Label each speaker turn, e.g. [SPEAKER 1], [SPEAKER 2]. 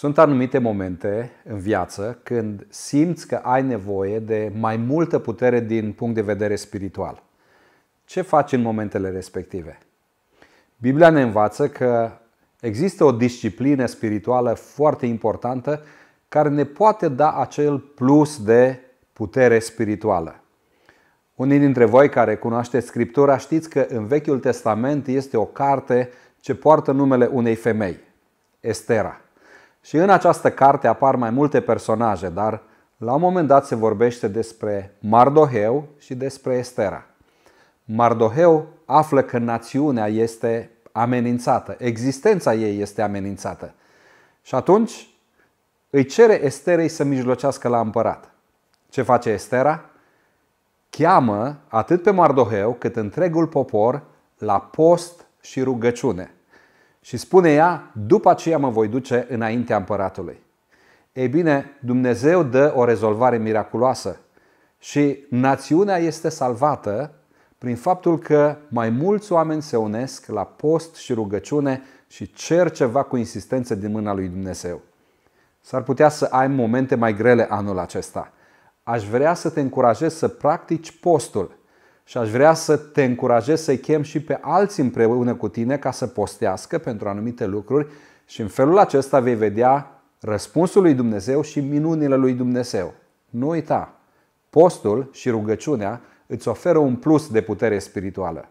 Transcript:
[SPEAKER 1] Sunt anumite momente în viață când simți că ai nevoie de mai multă putere din punct de vedere spiritual. Ce faci în momentele respective? Biblia ne învață că există o disciplină spirituală foarte importantă care ne poate da acel plus de putere spirituală. Unii dintre voi care cunoașteți Scriptura știți că în Vechiul Testament este o carte ce poartă numele unei femei, Estera. Și în această carte apar mai multe personaje, dar la un moment dat se vorbește despre Mardoheu și despre Estera. Mardoheu află că națiunea este amenințată, existența ei este amenințată. Și atunci îi cere Esterei să mijlocească la împărat. Ce face Estera? Cheamă atât pe Mardoheu cât întregul popor la post și rugăciune. Și spune ea, după aceea mă voi duce înaintea împăratului. Ei bine, Dumnezeu dă o rezolvare miraculoasă și națiunea este salvată prin faptul că mai mulți oameni se unesc la post și rugăciune și cer ceva cu insistență din mâna lui Dumnezeu. S-ar putea să ai momente mai grele anul acesta. Aș vrea să te încurajez să practici postul – și aș vrea să te încurajez să-i chem și pe alții împreună cu tine ca să postească pentru anumite lucruri și în felul acesta vei vedea răspunsul lui Dumnezeu și minunile lui Dumnezeu. Nu uita, postul și rugăciunea îți oferă un plus de putere spirituală.